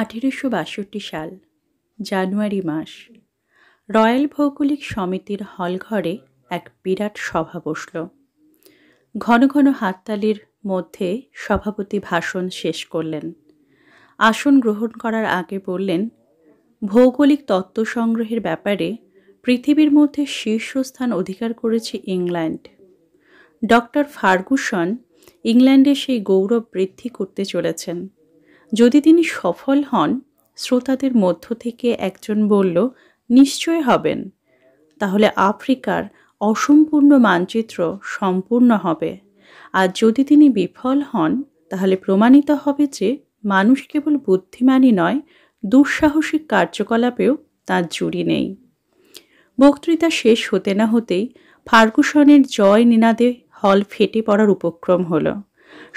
আঠেরোশো বাষট্টি সাল জানুয়ারি মাস রয়্যাল ভৌগোলিক সমিতির হলঘরে এক বিরাট সভা বসল ঘন ঘন হাততালির মধ্যে সভাপতি ভাষণ শেষ করলেন আসন গ্রহণ করার আগে বললেন ভৌগোলিক তত্ত্ব সংগ্রহের ব্যাপারে পৃথিবীর মধ্যে শীর্ষস্থান অধিকার করেছে ইংল্যান্ড ডক্টর ফার্গুসন ইংল্যান্ডে সেই গৌরব বৃদ্ধি করতে চলেছেন যদি তিনি সফল হন শ্রোতাদের মধ্য থেকে একজন বলল নিশ্চয় হবেন তাহলে আফ্রিকার অসম্পূর্ণ মানচিত্র সম্পূর্ণ হবে আর যদি তিনি বিফল হন তাহলে প্রমাণিত হবে যে মানুষ কেবল বুদ্ধিমানই নয় দুঃসাহসিক কার্যকলাপেও তার জুড়ি নেই বক্তৃতা শেষ হতে না হতেই ফার্গুসনের জয় নিনাদে হল ফেটে পড়ার উপক্রম হলো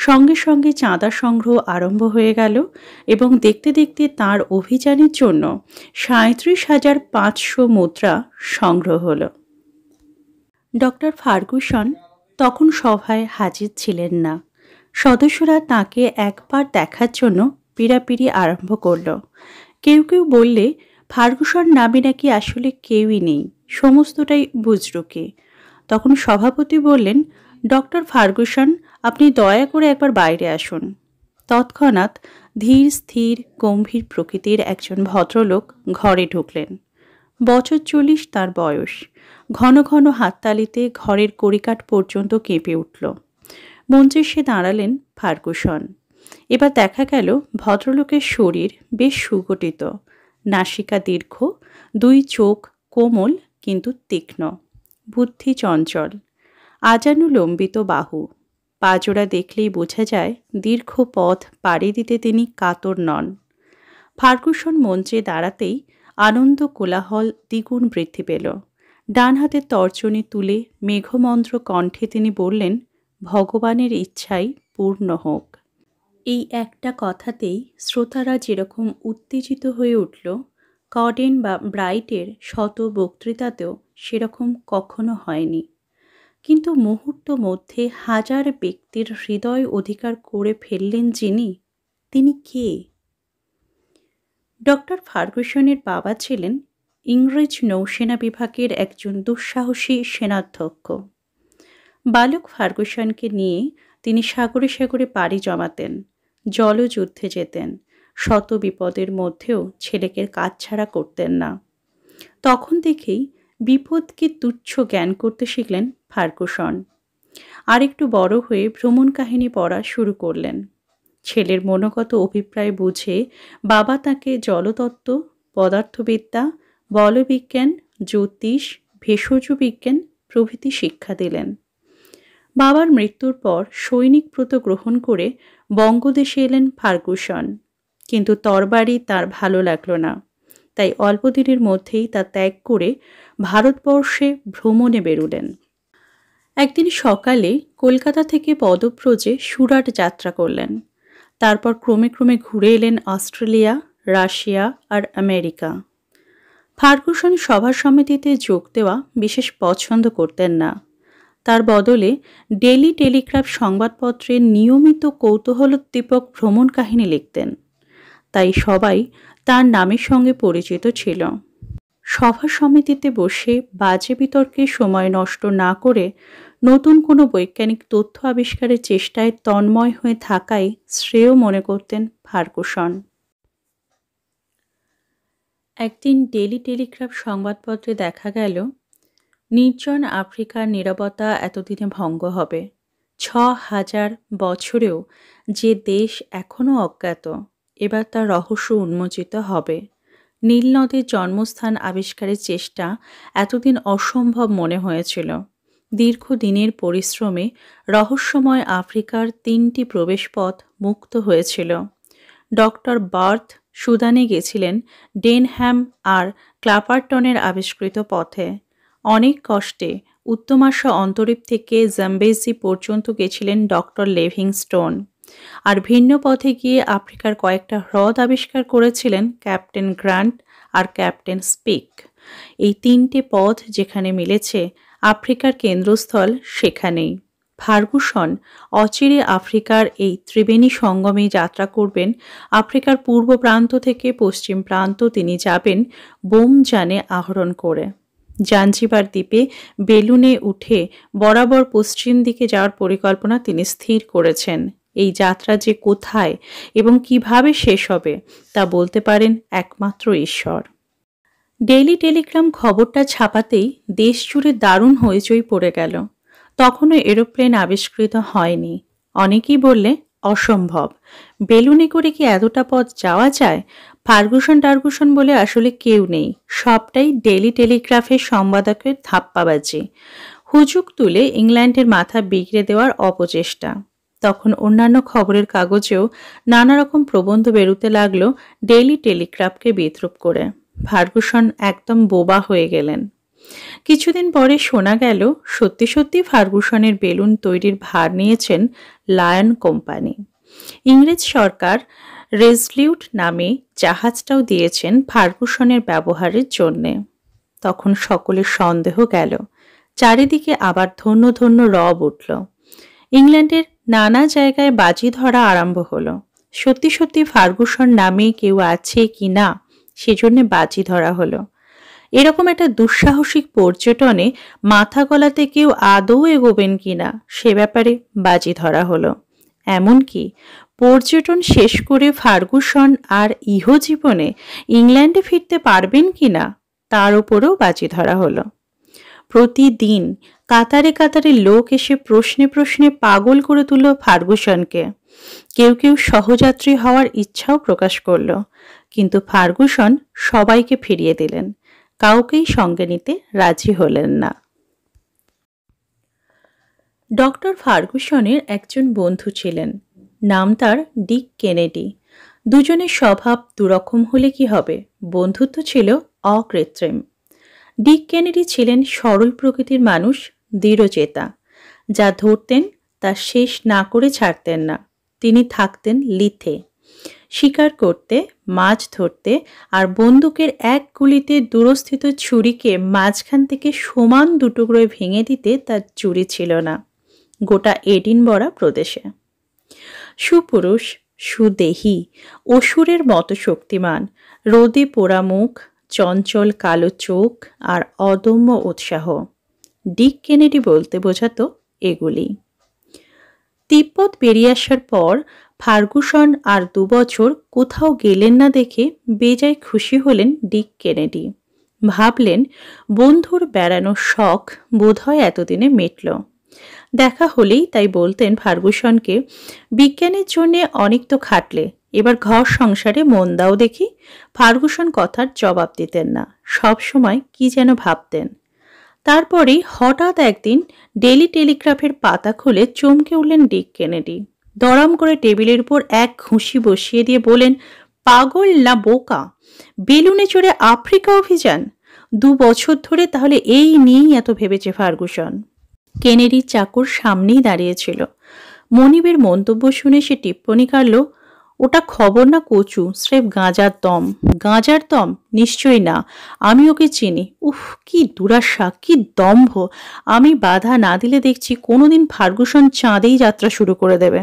সঙ্গে সঙ্গে চাঁদা সংগ্রহ আরম্ভ হয়ে গেল এবং দেখতে দেখতে তার অভিযানের জন্য সাঁত্রিশ হাজার পাঁচশো মুদ্রা সংগ্রহ হল ডক্টর ফার্গুসন তখন সভায় হাজির ছিলেন না সদস্যরা তাকে একবার দেখার জন্য পিড়াপিড়ি আরম্ভ করল কেউ কেউ বললে ফার্গুসন নামে নাকি আসলে কেউই নেই সমস্তটাই বুজরুকে তখন সভাপতি বললেন ডক্টর ফার্গুসন আপনি দয়া করে একবার বাইরে আসুন তৎক্ষণাৎ ধীর স্থির গম্ভীর প্রকৃতির একজন ভদ্রলোক ঘরে ঢুকলেন বছর চল্লিশ তার বয়স ঘন ঘন হাততালিতে ঘরের কড়িকাঠ পর্যন্ত কেঁপে উঠল মঞ্চে সে দাঁড়ালেন ফার্গুসন এবার দেখা গেল ভদ্রলোকের শরীর বেশ সুগঠিত নাসিকা দীর্ঘ দুই চোখ কোমল কিন্তু তীক্ষ্ণ বুদ্ধি চঞ্চল আজানু লম্বিত বাহু পাজোড়া দেখলেই বোঝা যায় দীর্ঘ পথ পাড়ি দিতে তিনি কাতর নন ফার্গুসন মঞ্চে দাঁড়াতেই আনন্দ কোলাহল দ্বিগুণ বৃদ্ধি পেল ডান হাতে তর্জনী তুলে মেঘমন্ত্র কণ্ঠে তিনি বললেন ভগবানের ইচ্ছাই পূর্ণ হোক এই একটা কথাতেই শ্রোতারা যেরকম উত্তেজিত হয়ে উঠল কডেন বা ব্রাইটের শত বক্তৃতাতেও সেরকম কখনো হয়নি কিন্তু মুহূর্ত মধ্যে হাজার ব্যক্তির হৃদয় অধিকার করে ফেললেন যিনি তিনি কে ডক্টর ফার্গুসনের বাবা ছিলেন ইংরেজ নৌসেনা বিভাগের একজন দুঃসাহসী সেনাধ্যক্ষ বালক ফার্গুসনকে নিয়ে তিনি সাগরে সাগরে পাড়ি জমাতেন জলযুদ্ধে যেতেন শত বিপদের মধ্যেও ছেলেকে কাজ ছাড়া করতেন না তখন দেখেই বিপদকে তুচ্ছ জ্ঞান করতে শিখলেন ফার্গুসন আরেকটু বড় হয়ে ভ্রমণ কাহিনী পড়া শুরু করলেন ছেলের মনোগত অভিপ্রায় বুঝে বাবা তাকে জলতত্ত্ব পদার্থবিদ্যা বলবিজ্ঞান জ্যোতিষ ভেষজ বিজ্ঞান প্রভৃতি শিক্ষা দিলেন বাবার মৃত্যুর পর সৈনিক ব্রত গ্রহণ করে বঙ্গদেশে এলেন ফার্গুসন কিন্তু তরবারি তার ভালো লাগলো না তাই অল্পদিনের মধ্যেই তা ত্যাগ করে ভারতবর্ষে ভ্রমণে বেরুলেন একদিন সকালে কলকাতা থেকে পদব্রজে সুরাট যাত্রা করলেন তারপর ক্রমে ক্রমে ঘুরে এলেন অস্ট্রেলিয়া রাশিয়া আর আমেরিকা ফার্গুসন সভা সমিতিতে যোগ দেওয়া বিশেষ পছন্দ করতেন না তার বদলে ডেলি টেলিগ্রাফ সংবাদপত্রে নিয়মিত কৌতূহলোদ্দীপক ভ্রমণ কাহিনী লিখতেন তাই সবাই তার নামের সঙ্গে পরিচিত ছিল সভা সমিতিতে বসে বাজে বিতর্কে সময় নষ্ট না করে নতুন কোনো বৈজ্ঞানিক তথ্য আবিষ্কারের চেষ্টায় তন্ময় হয়ে থাকাই শ্রেয় মনে করতেন ফার্গুসন একদিন ডেলি টেলিগ্রাফ সংবাদপত্রে দেখা গেল নির্জন আফ্রিকার নিরাপত্তা এতদিনে ভঙ্গ হবে ছ হাজার বছরেও যে দেশ এখনও অজ্ঞাত এবার তার রহস্য উন্মোচিত হবে নীলনদের জন্মস্থান আবিষ্কারের চেষ্টা এতদিন অসম্ভব মনে হয়েছিল দীর্ঘ দিনের পরিশ্রমে রহস্যময় আফ্রিকার তিনটি প্রবেশপথ মুক্ত হয়েছিল ডক্টর বার্থ সুদানে গেছিলেন ডেনহ্যাম আর ক্লাপারটনের আবিষ্কৃত পথে অনেক কষ্টে উত্তমাশা অন্তরীপ থেকে জাম্বেজি পর্যন্ত গেছিলেন ডক্টর লেভিংস্টোন আর ভিন্ন পথে গিয়ে আফ্রিকার কয়েকটা হ্রদ আবিষ্কার করেছিলেন ক্যাপ্টেন গ্রান্ট আর ক্যাপ্টেন স্পিক এই তিনটে পথ যেখানে মিলেছে আফ্রিকার কেন্দ্রস্থল সেখানেই ফার্গুসন অচিরে আফ্রিকার এই ত্রিবেণী সঙ্গমে যাত্রা করবেন আফ্রিকার পূর্ব প্রান্ত থেকে পশ্চিম প্রান্ত তিনি যাবেন জানে আহরণ করে জাঞ্জিবার দ্বীপে বেলুনে উঠে বরাবর পশ্চিম দিকে যাওয়ার পরিকল্পনা তিনি স্থির করেছেন এই যাত্রা যে কোথায় এবং কিভাবে শেষ হবে তা বলতে পারেন একমাত্র ঈশ্বর ডেইলি টেলিগ্রাম খবরটা ছাপাতেই দেশ জুড়ে দারুণ হইচই পড়ে গেল তখনও এরোপ্লেন আবিষ্কৃত হয়নি অনেকেই বললে অসম্ভব বেলুনে করে কি এতটা পথ যাওয়া যায় ফার্গুসন টার্গুসন বলে আসলে কেউ নেই সবটাই ডেলি টেলিগ্রাফের সম্পাদকের ধাপ্পাবাজি হুজুক তুলে ইংল্যান্ডের মাথা বিগড়ে দেওয়ার অপচেষ্টা তখন অন্যান্য খবরের কাগজেও নানা রকম প্রবন্ধ বেরুতে লাগলো ডেইলি টেলিগ্রাফকে বিদ্রুপ করে ফার্গুসন একদম বোবা হয়ে গেলেন কিছুদিন পরে শোনা গেল সত্যি সত্যি ফার্গুসনের বেলুন তৈরির ভার নিয়েছেন লায়ন কোম্পানি ইংরেজ সরকার রেজলিউট নামে জাহাজটাও দিয়েছেন ফার্গুসনের ব্যবহারের জন্যে তখন সকলের সন্দেহ গেল চারিদিকে আবার ধন্য ধন্য রব উঠল ইংল্যান্ডের নানা জায়গায় বাজি ধরা আরম্ভ হলো সত্যি সত্যি ফার্গুসন নামে কেউ আছে কি না সেজন্যে বাজি ধরা হলো এরকম একটা দুঃসাহসিক পর্যটনে মাথা গলাতে কেউ আদৌ এগোবেন কি না সে ব্যাপারে বাজি ধরা হলো এমনকি পর্যটন শেষ করে ফার্গুসন আর ইহজীবনে ইংল্যান্ডে ফিরতে পারবেন কি না তার উপরেও বাজি ধরা হলো প্রতিদিন কাতারে কাতারে লোক এসে প্রশ্নে প্রশ্নে পাগল করে তুলল ফার্গুসনকে কেউ কেউ সহযাত্রী হওয়ার ইচ্ছাও প্রকাশ করল কিন্তু ফার্গুসন সবাইকে ফিরিয়ে দিলেন কাউকেই সঙ্গে নিতে রাজি হলেন না ডক্টর ফার্গুসনের একজন বন্ধু ছিলেন নাম তার ডিক কেনেডি দুজনের স্বভাব দুরকম হলে কি হবে বন্ধুত্ব ছিল অকৃত্রিম ডিক কেনেডি ছিলেন সরল প্রকৃতির মানুষ দৃঢ়চেতা যা ধরতেন তা শেষ না করে ছাড়তেন না তিনি থাকতেন লিথে শিকার করতে মাছ ধরতে আর বন্দুকের এক গুলিতে দূরস্থিত ছুরিকে মাঝখান থেকে সমান করে ভেঙে দিতে তার চুরি ছিল না গোটা এডিন বড়া প্রদেশে সুপুরুষ সুদেহী অসুরের মতো শক্তিমান রোদে পোড়া মুখ চঞ্চল কালো চোখ আর অদম্য উৎসাহ ডিক কেনেডি বলতে বোঝাতো এগুলি তিব্বত বেরিয়ে আসার পর ফার্গুসন আর দুবছর কোথাও গেলেন না দেখে বেজায় খুশি হলেন ডিক কেনেডি ভাবলেন বন্ধুর বেড়ানোর শখ বোধহয় এতদিনে মেটল দেখা হলেই তাই বলতেন ফার্গুসনকে বিজ্ঞানের জন্যে অনেক তো খাটলে এবার ঘর সংসারে মন দাও দেখি ফার্গুসন কথার জবাব দিতেন না সব সময় কি যেন ভাবতেন তারপরে হঠাৎ একদিন ডেলি টেলিগ্রাফের পাতা খুলে চমকে উঠলেন ডিক কেনেডি দরাম করে টেবিলের উপর এক ঘুষি বসিয়ে দিয়ে বলেন পাগল না বোকা বেলুনে চড়ে আফ্রিকা অভিযান দু বছর ধরে তাহলে এই নিয়েই এত ভেবেছে ফার্গুসন কেনেডির চাকর সামনেই দাঁড়িয়েছিল মনিবের মন্তব্য শুনে সে টিপ্পণী কাটল ওটা খবর না কচু স্রেফ গাঁজার দম গাঁজার দম নিশ্চয়ই না আমি ওকে চিনি উফ কি দুরাশা কি দম্ভ আমি বাধা না দিলে দেখছি কোনোদিন ফার্গুসন চাঁদেই যাত্রা শুরু করে দেবে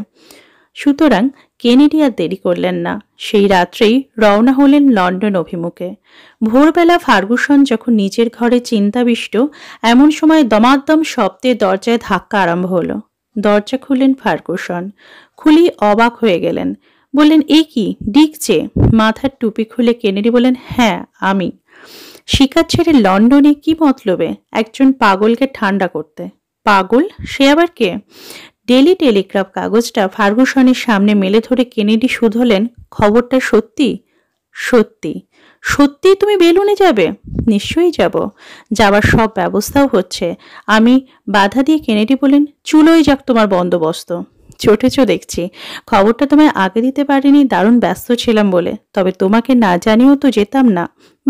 সুতরাং কেনেডি আর দেরি করলেন না সেই রাত্রেই রওনা হলেন লন্ডন অভিমুখে ভোরবেলা ফার্গুসন যখন নিজের ঘরে চিন্তাবিষ্ট এমন সময় দমাদ্দম শব্দে দরজায় ধাক্কা আরম্ভ হলো দরজা খুললেন ফার্গুসন খুলি অবাক হয়ে গেলেন বললেন এ কি ডিকচে মাথার টুপি খুলে কেনেডি বললেন হ্যাঁ আমি শিকার ছেড়ে লন্ডনে কি মতলবে একজন পাগলকে ঠান্ডা করতে পাগল সে আবার কে ডেলি টেলিগ্রাফ কাগজটা ফার্গুসনের সামনে মেলে ধরে কেনেডি শুধলেন খবরটা সত্যি সত্যি সত্যি তুমি বেলুনে যাবে নিশ্চয়ই যাব যাবার সব ব্যবস্থাও হচ্ছে আমি বাধা দিয়ে কেনেডি বলেন চুলোই যাক তোমার বন্দোবস্ত চটেছো দেখছি খবরটা তোমায় আগে দিতে পারিনি দারুণ ব্যস্ত ছিলাম বলে তবে তোমাকে না জানিয়েও তো যেতাম না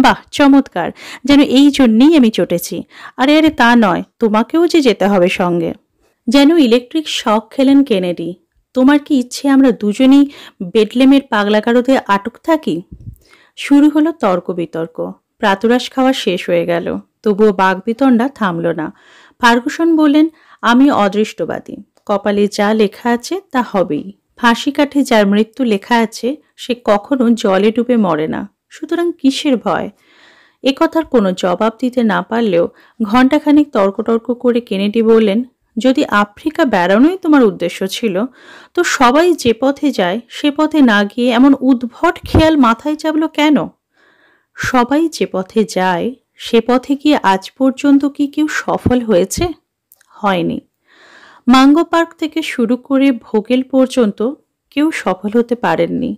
বাহ চমৎকার যেন এই জন্যেই আমি চটেছি আরে আরে তা নয় তোমাকেও যে যেতে হবে সঙ্গে যেন ইলেকট্রিক শখ খেলেন কেনেডি তোমার কি ইচ্ছে আমরা দুজনেই বেডলেমের পাগলাকারদে আটক থাকি শুরু হলো তর্ক বিতর্ক প্রাতরাস খাওয়া শেষ হয়ে গেল তবুও বাঘ বিতণ্ডা থামল না ফার্গুসন বললেন আমি অদৃষ্টবাদী কপালে যা লেখা আছে তা হবেই ফাঁসি কাঠে যার মৃত্যু লেখা আছে সে কখনো জলে ডুবে মরে না সুতরাং কিসের ভয় এ কথার কোনো জবাব দিতে না পারলেও ঘণ্টাখানিক তর্কটর্ক করে কেনেডি বললেন যদি আফ্রিকা বেড়ানোই তোমার উদ্দেশ্য ছিল তো সবাই যে পথে যায় সে পথে না গিয়ে এমন উদ্ভট খেয়াল মাথায় চাপল কেন সবাই যে পথে যায় সে পথে গিয়ে আজ পর্যন্ত কি কেউ সফল হয়েছে হয়নি মাঙ্গো পার্ক থেকে শুরু করে ভোগেল পর্যন্ত কেউ সফল হতে পারেননি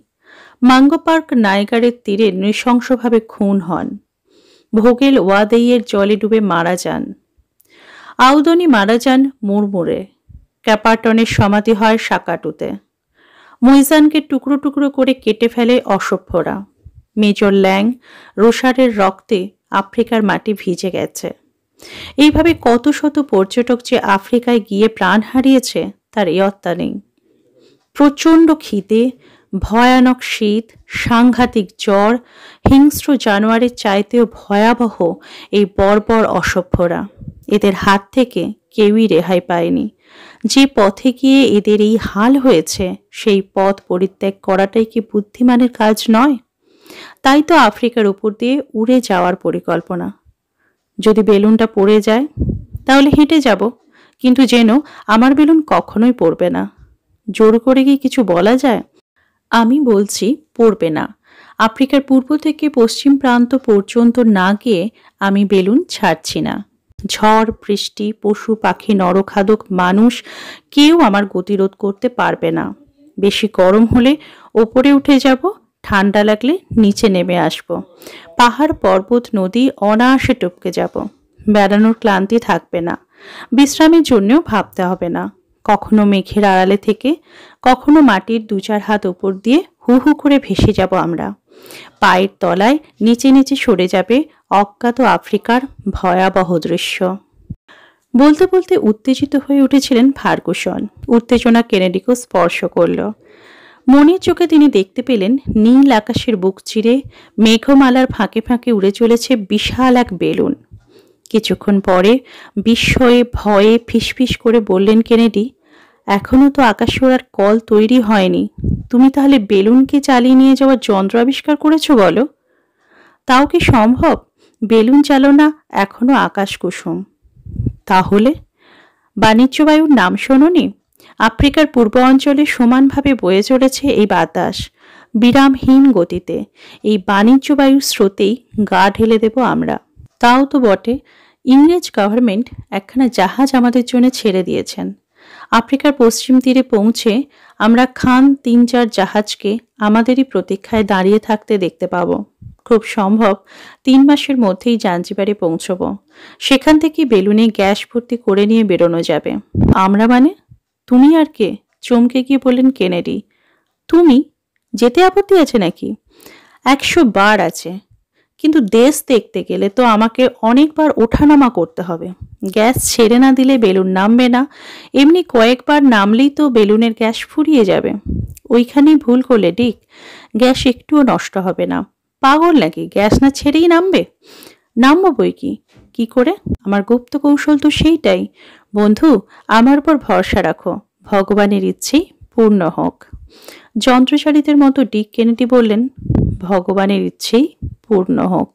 মাঙ্গো পার্ক নাইগারের তীরে নৃশংসভাবে খুন হন ভোগেল ওয়াদেইয়ের জলে ডুবে মারা যান আউদনি মারা যান মুরমুরে ক্যাপার্টনের সমাধি হয় সাকাটুতে মৈজানকে টুকরো টুকরো করে কেটে ফেলে অসভ্যরা মেজর ল্যাং রোসারের রক্তে আফ্রিকার মাটি ভিজে গেছে এইভাবে কত শত পর্যটক যে আফ্রিকায় গিয়ে প্রাণ হারিয়েছে তার ইয়ত্তা নেই প্রচণ্ড খিদে ভয়ানক শীত সাংঘাতিক জ্বর হিংস্র জানোয়ারের চাইতেও ভয়াবহ এই বর্বর অসভ্যরা এদের হাত থেকে কেউই রেহাই পায়নি যে পথে গিয়ে এদের এই হাল হয়েছে সেই পথ পরিত্যাগ করাটাই কি বুদ্ধিমানের কাজ নয় তাই তো আফ্রিকার উপর দিয়ে উড়ে যাওয়ার পরিকল্পনা যদি বেলুনটা পড়ে যায় তাহলে হেঁটে যাব কিন্তু যেন আমার বেলুন কখনোই পড়বে না জোর করে কি কিছু বলা যায় আমি বলছি পড়বে না আফ্রিকার পূর্ব থেকে পশ্চিম প্রান্ত পর্যন্ত না গিয়ে আমি বেলুন ছাড়ছি না ঝড় বৃষ্টি পশু পাখি নরখাদক মানুষ কেউ আমার গতিরোধ করতে পারবে না বেশি গরম হলে ওপরে উঠে যাব ঠান্ডা লাগলে নিচে নেমে আসব। পাহাড় পর্বত নদী অনায়াসে টপকে যাব বেড়ানোর ক্লান্তি থাকবে না বিশ্রামের জন্যও ভাবতে হবে না কখনো মেঘের আড়ালে থেকে কখনো মাটির দু চার হাত ওপর দিয়ে হু হু করে ভেসে যাব আমরা পায়ের তলায় নিচে নিচে সরে যাবে অজ্ঞাত আফ্রিকার ভয়াবহ দৃশ্য বলতে বলতে উত্তেজিত হয়ে উঠেছিলেন ফার্গুসন উত্তেজনা কেনেডিকে স্পর্শ করলো মনের চোখে তিনি দেখতে পেলেন নীল আকাশের বুক চিরে মেঘমালার ফাঁকে ফাঁকে উড়ে চলেছে বিশাল এক বেলুন কিছুক্ষণ পরে বিস্ময়ে ভয়ে ফিসফিস করে বললেন কেনেডি এখনও তো আকাশ ওড়ার কল তৈরি হয়নি তুমি তাহলে বেলুনকে চালিয়ে নিয়ে যাওয়ার যন্ত্র আবিষ্কার করেছো বলো তাও কি সম্ভব বেলুন চালনা এখনও আকাশ কুসুম তাহলে বাণিজ্য বায়ুর নাম শোনি আফ্রিকার পূর্ব অঞ্চলে সমানভাবে বয়ে চলেছে এই বাতাস বিরামহীন গতিতে এই বাণিজ্য বায়ুর স্রোতেই গা ঢেলে দেব আমরা তাও তো বটে ইংরেজ গভর্নমেন্ট একখানা জাহাজ আমাদের জন্য ছেড়ে দিয়েছেন আফ্রিকার পশ্চিম তীরে পৌঁছে আমরা খান তিন চার জাহাজকে আমাদেরই প্রতীক্ষায় দাঁড়িয়ে থাকতে দেখতে পাবো খুব সম্ভব তিন মাসের মধ্যেই জাঞ্জিবারে পৌঁছব সেখান থেকে বেলুনে গ্যাস ভর্তি করে নিয়ে বেরোনো যাবে আমরা মানে তুমি আর কে চমকে গিয়ে বললেন কেনেডি তুমি যেতে আপত্তি আছে নাকি একশো বার আছে কিন্তু দেশ দেখতে গেলে তো আমাকে অনেকবার ওঠানামা করতে হবে গ্যাস ছেড়ে না দিলে বেলুন নামবে না এমনি কয়েকবার নামলেই তো বেলুনের গ্যাস ফুরিয়ে যাবে ওইখানেই ভুল করলে ডিক গ্যাস একটুও নষ্ট হবে না পাগল নাকি গ্যাস না ছেড়েই নামবে নামবো বই কি কি করে আমার গুপ্ত কৌশল তো সেইটাই বন্ধু আমার উপর ভরসা রাখো ভগবানের ইচ্ছেই পূর্ণ হোক যন্ত্রচালিতের মতো ডিক কেনেটি বললেন ভগবানের ইচ্ছেই পূর্ণ হোক